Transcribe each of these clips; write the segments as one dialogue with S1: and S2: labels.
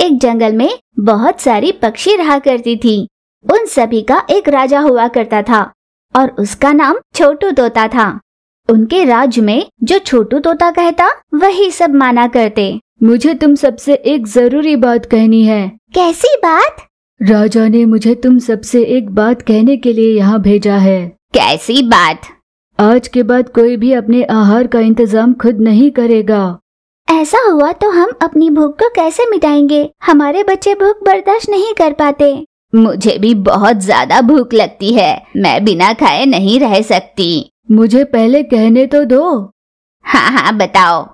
S1: एक जंगल में बहुत सारी पक्षी रहा करती थी उन सभी का एक राजा हुआ करता था और उसका नाम छोटू तोता था उनके राज में जो छोटू तोता कहता वही सब माना करते मुझे तुम सबसे एक जरूरी बात कहनी है कैसी बात राजा ने मुझे तुम सबसे एक बात कहने के लिए यहाँ भेजा है कैसी बात आज के बाद कोई भी अपने आहार का इंतजाम खुद नहीं करेगा ऐसा हुआ तो हम अपनी भूख को कैसे मिटाएंगे हमारे बच्चे भूख बर्दाश्त नहीं कर पाते मुझे भी बहुत ज्यादा भूख लगती है मैं बिना खाए नहीं रह सकती मुझे पहले कहने तो दो हाँ हाँ बताओ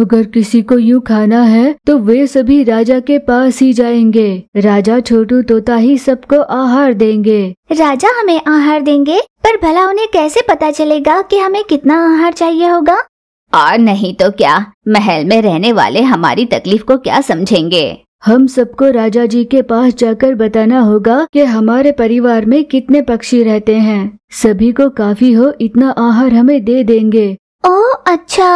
S1: अगर किसी को यूँ खाना है तो वे सभी राजा के पास ही जाएंगे राजा छोटू तोता ही सबको आहार देंगे राजा हमें आहार देंगे पर भला उन्हें कैसे पता चलेगा कि हमें कितना आहार चाहिए होगा और नहीं तो क्या महल में रहने वाले हमारी तकलीफ को क्या समझेंगे हम सबको राजा जी के पास जाकर बताना होगा कि हमारे परिवार में कितने पक्षी रहते हैं सभी को काफी हो इतना आहार हमें दे देंगे ओ अच्छा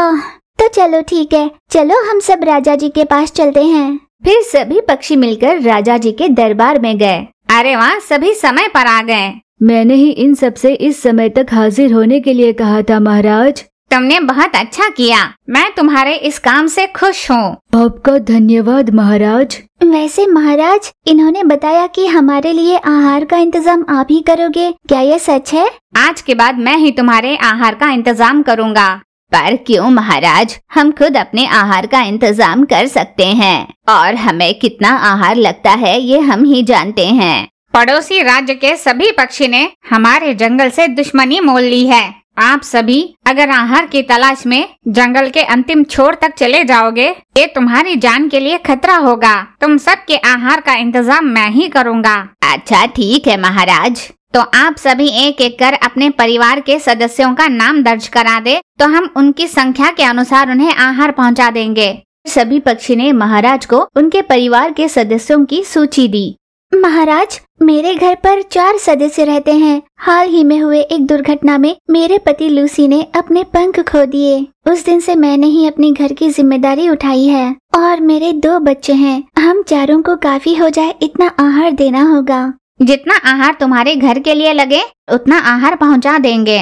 S1: तो चलो ठीक है चलो हम सब राजा जी के पास चलते हैं फिर सभी पक्षी मिलकर राजा जी के दरबार में गए अरे वहाँ सभी समय पर आ गए मैंने ही इन सब से इस समय तक हाजिर होने के लिए कहा था महाराज तुमने बहुत अच्छा किया मैं तुम्हारे इस काम से खुश हूँ आपका धन्यवाद महाराज वैसे महाराज इन्होंने बताया कि हमारे लिए आहार का इंतजाम आप ही करोगे क्या ये सच है आज के बाद मैं ही तुम्हारे आहार का इंतजाम करूँगा पर क्यों महाराज हम खुद अपने आहार का इंतजाम कर सकते हैं और हमें कितना आहार लगता है ये हम ही जानते हैं पड़ोसी राज्य के सभी पक्षी ने हमारे जंगल से दुश्मनी मोल ली है आप सभी अगर आहार की तलाश में जंगल के अंतिम छोर तक चले जाओगे ये तुम्हारी जान के लिए खतरा होगा तुम सब के आहार का इंतजाम मैं ही करूँगा अच्छा ठीक है महाराज तो आप सभी एक एक कर अपने परिवार के सदस्यों का नाम दर्ज करा दे तो हम उनकी संख्या के अनुसार उन्हें आहार पहुँचा देंगे सभी पक्षी ने महाराज को उनके परिवार के सदस्यों की सूची दी महाराज मेरे घर पर चार सदस्य रहते हैं हाल ही में हुए एक दुर्घटना में मेरे पति लूसी ने अपने पंख खो दिए उस दिन से मैंने ही अपने घर की जिम्मेदारी उठाई है और मेरे दो बच्चे हैं हम चारों को काफी हो जाए इतना आहार देना होगा जितना आहार तुम्हारे घर के लिए लगे उतना आहार पहुंचा देंगे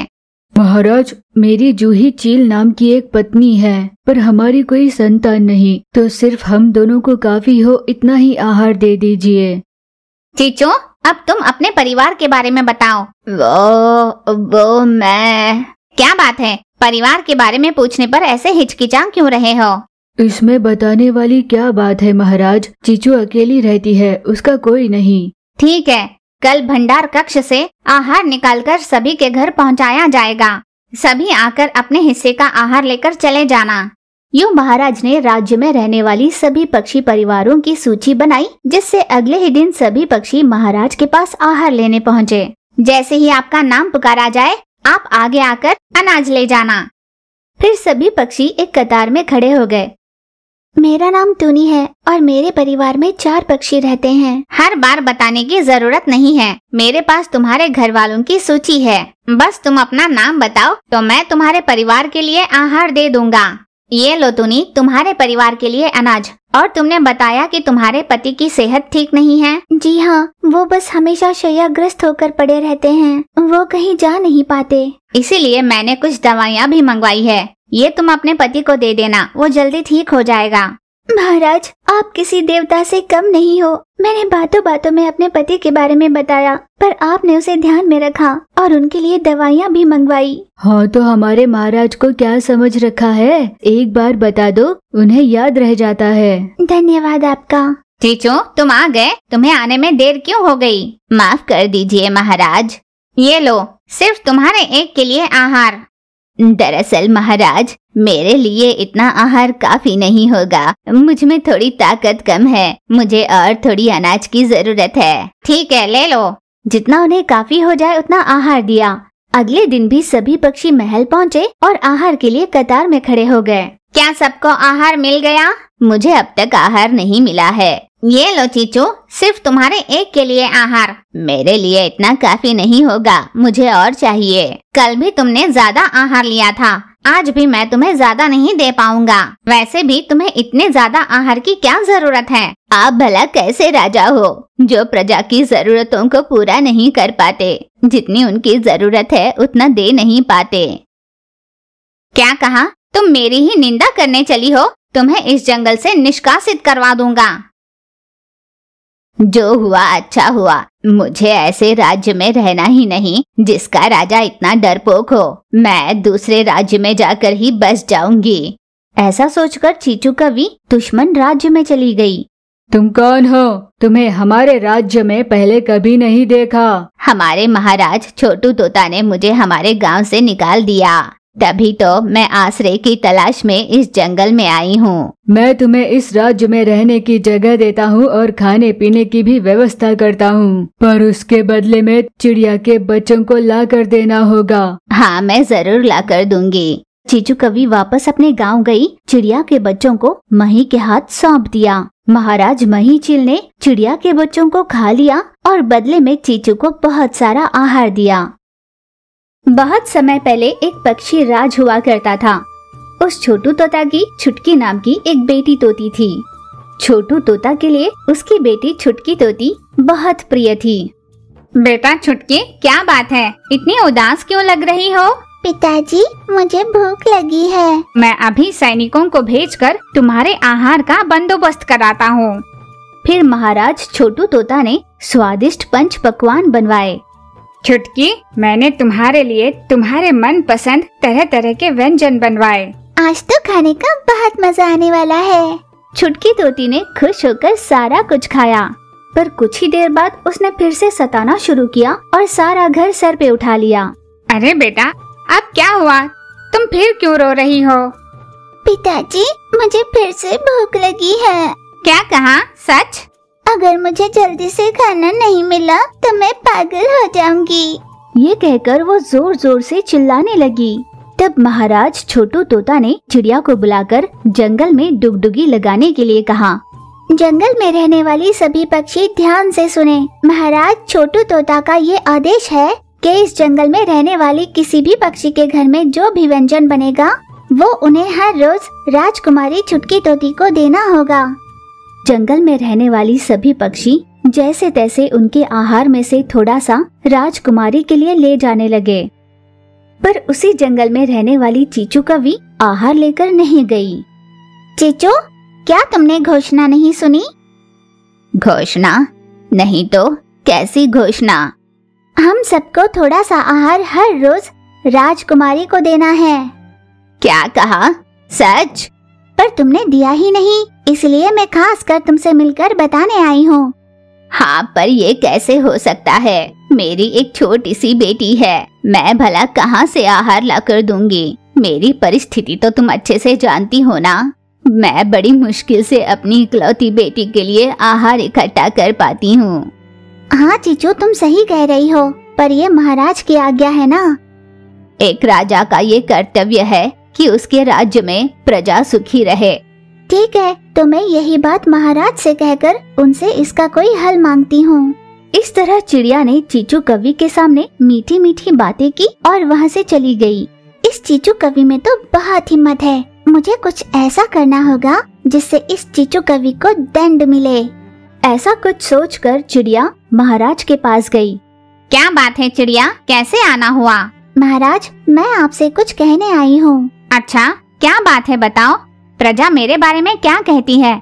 S1: महाराज मेरी जूही चील नाम की एक पत्नी है पर हमारी कोई संतान नहीं तो सिर्फ हम दोनों को काफी हो इतना ही आहार दे दीजिए चीचू अब तुम अपने परिवार के बारे में बताओ वो वो मैं क्या बात है परिवार के बारे में पूछने पर ऐसे हिचकिचा क्यों रहे हो इसमें बताने वाली क्या बात है महाराज चीचू अकेली रहती है उसका कोई नहीं ठीक है कल भंडार कक्ष से आहार निकालकर सभी के घर पहुंचाया जाएगा सभी आकर अपने हिस्से का आहार लेकर चले जाना यूँ महाराज ने राज्य में रहने वाली सभी पक्षी परिवारों की सूची बनाई जिससे अगले ही दिन सभी पक्षी महाराज के पास आहार लेने पहुँचे जैसे ही आपका नाम पुकारा जाए आप आगे आकर अनाज ले जाना फिर सभी पक्षी एक कतार में खड़े हो गए मेरा नाम टूनी है और मेरे परिवार में चार पक्षी रहते हैं हर बार बताने की जरूरत नहीं है मेरे पास तुम्हारे घर वालों की सूची है बस तुम अपना नाम बताओ तो मैं तुम्हारे परिवार के लिए आहार दे दूंगा ये लो तुनी तुम्हारे परिवार के लिए अनाज और तुमने बताया कि तुम्हारे पति की सेहत ठीक नहीं है जी हाँ वो बस हमेशा ग्रस्त होकर पड़े रहते हैं वो कहीं जा नहीं पाते इसीलिए मैंने कुछ दवाइयाँ भी मंगवाई है ये तुम अपने पति को दे देना वो जल्दी ठीक हो जाएगा महाराज आप किसी देवता से कम नहीं हो मैंने बातों बातों में अपने पति के बारे में बताया पर आपने उसे ध्यान में रखा और उनके लिए दवाइयाँ भी मंगवाई हाँ तो हमारे महाराज को क्या समझ रखा है एक बार बता दो उन्हें याद रह जाता है धन्यवाद आपका चीचो तुम आ गए तुम्हें आने में देर क्यों हो गई माफ कर दीजिए महाराज ये लो सिर्फ तुम्हारे एक के लिए आहार दरअसल महाराज मेरे लिए इतना आहार काफी नहीं होगा मुझ में थोड़ी ताकत कम है मुझे और थोड़ी अनाज की जरूरत है ठीक है ले लो जितना उन्हें काफी हो जाए उतना आहार दिया अगले दिन भी सभी पक्षी महल पहुँचे और आहार के लिए कतार में खड़े हो गए क्या सबको आहार मिल गया मुझे अब तक आहार नहीं मिला है ये लो चीचू सिर्फ तुम्हारे एक के लिए आहार मेरे लिए इतना काफी नहीं होगा मुझे और चाहिए कल भी तुमने ज्यादा आहार लिया था आज भी मैं तुम्हें ज्यादा नहीं दे पाऊंगा वैसे भी तुम्हें इतने ज्यादा आहार की क्या जरूरत है आप भला कैसे राजा हो जो प्रजा की जरूरतों को पूरा नहीं कर पाते जितनी उनकी जरूरत है उतना दे नहीं पाते क्या कहा तुम मेरी ही निंदा करने चली हो तुम्हें इस जंगल से निष्कासित करवा दूंगा जो हुआ अच्छा हुआ मुझे ऐसे राज्य में रहना ही नहीं जिसका राजा इतना डरपोक हो मैं दूसरे राज्य में जाकर ही बस जाऊंगी ऐसा सोचकर चीचू कवि दुश्मन राज्य में चली गई तुम कौन हो तुम्हें हमारे राज्य में पहले कभी नहीं देखा हमारे महाराज छोटू तोता ने मुझे हमारे गांव से निकाल दिया तभी तो मैं आश्रय की तलाश में इस जंगल में आई हूँ मैं तुम्हें इस राज्य में रहने की जगह देता हूँ और खाने पीने की भी व्यवस्था करता हूँ पर उसके बदले में चिड़िया के बच्चों को ला कर देना होगा हाँ मैं जरूर ला कर दूंगी चीचू कवि वापस अपने गांव गई चिड़िया के बच्चों को मही के हाथ सौंप दिया महाराज मही चिल ने चिड़िया के बच्चों को खा लिया और बदले में चीचू को बहुत सारा आहार दिया बहुत समय पहले एक पक्षी राज हुआ करता था उस छोटू तोता की छुटकी नाम की एक बेटी तोती थी छोटू तोता के लिए उसकी बेटी छुटकी तोती बहुत प्रिय थी बेटा छुटकी क्या बात है इतनी उदास क्यों लग रही हो पिताजी मुझे भूख लगी है मैं अभी सैनिकों को भेजकर तुम्हारे आहार का बंदोबस्त कराता हूँ फिर महाराज छोटू तोता ने स्वादिष्ट पंच पकवान बनवाए छुटकी मैंने तुम्हारे लिए तुम्हारे मन पसंद तरह तरह के व्यंजन बनवाए आज तो खाने का बहुत मजा आने वाला है छुटकी तोती ने खुश होकर सारा कुछ खाया पर कुछ ही देर बाद उसने फिर से सताना शुरू किया और सारा घर सर पे उठा लिया अरे बेटा अब क्या हुआ तुम फिर क्यों रो रही हो पिताजी मुझे फिर से भूख लगी है क्या कहा सच अगर मुझे जल्दी से खाना नहीं मिला तो मैं पागल हो जाऊंगी ये कहकर वो जोर जोर से चिल्लाने लगी तब महाराज छोटू तोता ने चिड़िया को बुलाकर जंगल में डुगडुगी लगाने के लिए कहा जंगल में रहने वाली सभी पक्षी ध्यान से सुने महाराज छोटू तोता का ये आदेश है कि इस जंगल में रहने वाली किसी भी पक्षी के घर में जो भी व्यंजन बनेगा वो उन्हें हर रोज राजकुमारी छुटकी तोती को देना होगा जंगल में रहने वाली सभी पक्षी जैसे तैसे उनके आहार में से थोड़ा सा राजकुमारी के लिए ले जाने लगे पर उसी जंगल में रहने वाली चीचू कवि आहार लेकर नहीं गई चीचू क्या तुमने घोषणा नहीं सुनी घोषणा नहीं तो कैसी घोषणा हम सबको थोड़ा सा आहार हर रोज राजकुमारी को देना है क्या कहा सच पर तुमने दिया ही नहीं इसलिए मैं खास कर तुम मिलकर बताने आई हूँ हाँ पर ये कैसे हो सकता है मेरी एक छोटी सी बेटी है मैं भला कहाँ से आहार ला कर दूंगी मेरी परिस्थिति तो तुम अच्छे से जानती हो ना मैं बड़ी मुश्किल से अपनी इकलौती बेटी के लिए आहार इकट्ठा कर पाती हूँ हाँ चीचू तुम सही कह रही हो पर ये महाराज की आज्ञा है ना एक राजा का ये कर्तव्य है कि उसके राज्य में प्रजा सुखी रहे ठीक है तो मैं यही बात महाराज से कहकर उनसे इसका कोई हल मांगती हूँ इस तरह चिड़िया ने चीचू कवि के सामने मीठी मीठी बातें की और वहाँ से चली गई। इस चीचू कवि में तो बहुत हिम्मत है मुझे कुछ ऐसा करना होगा जिससे इस चीचू कवि को दंड मिले ऐसा कुछ सोचकर चिड़िया महाराज के पास गई। क्या बात है चिड़िया कैसे आना हुआ महाराज मैं आपसे कुछ कहने आई हूँ अच्छा क्या बात है बताओ प्रजा मेरे बारे में क्या कहती है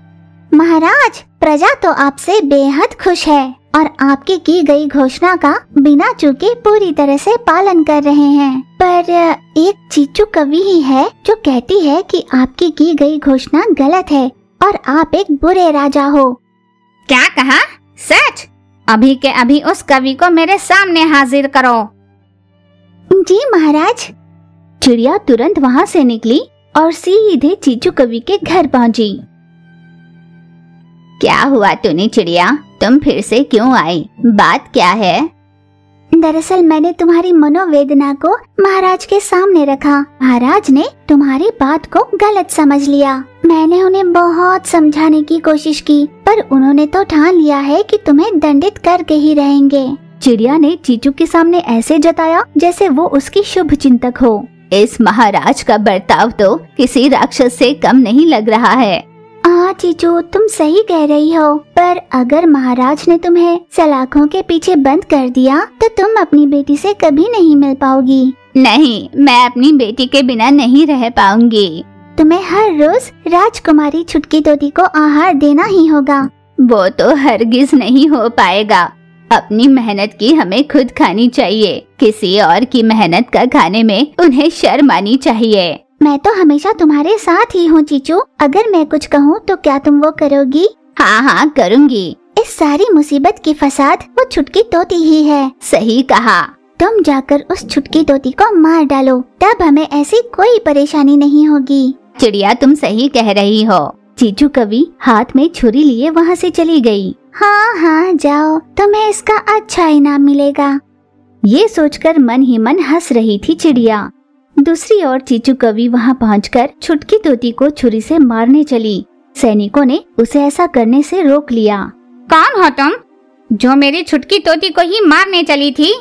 S1: महाराज प्रजा तो आपसे बेहद खुश है और आपकी की गई घोषणा का बिना चूके पूरी तरह से पालन कर रहे हैं पर एक चीचू कवि ही है जो कहती है कि आपकी की गई घोषणा गलत है और आप एक बुरे राजा हो क्या कहा सच अभी के अभी उस कवि को मेरे सामने हाजिर करो जी महाराज चिड़िया तुरंत वहाँ से निकली और सीधे चीचू कवि के घर पहुंची क्या हुआ तूने चिड़िया तुम फिर से क्यों आई बात क्या है दरअसल मैंने तुम्हारी मनोवेदना को महाराज के सामने रखा महाराज ने तुम्हारी बात को गलत समझ लिया मैंने उन्हें बहुत समझाने की कोशिश की पर उन्होंने तो ठान लिया है कि तुम्हें दंडित करके ही रहेंगे चिड़िया ने चीचू के सामने ऐसे जताया जैसे वो उसकी शुभ चिंतक हो इस महाराज का बर्ताव तो किसी राक्षस से कम नहीं लग रहा है हाँ जीजू तुम सही कह रही हो पर अगर महाराज ने तुम्हें सलाखों के पीछे बंद कर दिया तो तुम अपनी बेटी से कभी नहीं मिल पाओगी नहीं मैं अपनी बेटी के बिना नहीं रह पाऊंगी तुम्हें हर रोज राजकुमारी छुटकी धोती को आहार देना ही होगा वो तो हरगिज नहीं हो पाएगा अपनी मेहनत की हमें खुद खानी चाहिए किसी और की मेहनत का खाने में उन्हें शर्म आनी चाहिए मैं तो हमेशा तुम्हारे साथ ही हूँ चीचू अगर मैं कुछ कहूँ तो क्या तुम वो करोगी हाँ हाँ करूँगी इस सारी मुसीबत की फसाद वो छुटकी तोती ही है सही कहा तुम जाकर उस छुटकी तोती को मार डालो तब हमें ऐसी कोई परेशानी नहीं होगी चिड़िया तुम सही कह रही हो चीचू कवि हाथ में छुरी लिए वहाँ से चली गई। हाँ हाँ जाओ तुम्हें इसका अच्छा इनाम मिलेगा ये सोचकर मन ही मन हंस रही थी चिड़िया दूसरी ओर चीचू कवि पहुँच कर छुटकी तोती को छुरी से मारने चली सैनिकों ने उसे ऐसा करने से रोक लिया कौन हो तुम जो मेरी छुटकी तोती को ही मारने चली थी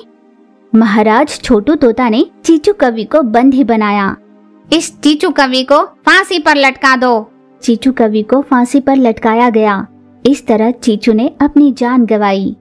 S1: महाराज छोटू तोता ने चीचू कवि को बंदी बनाया इस चीचू कवि को फांसी पर लटका दो चीचू कवि को फांसी पर लटकाया गया इस तरह चीचू ने अपनी जान गंवाई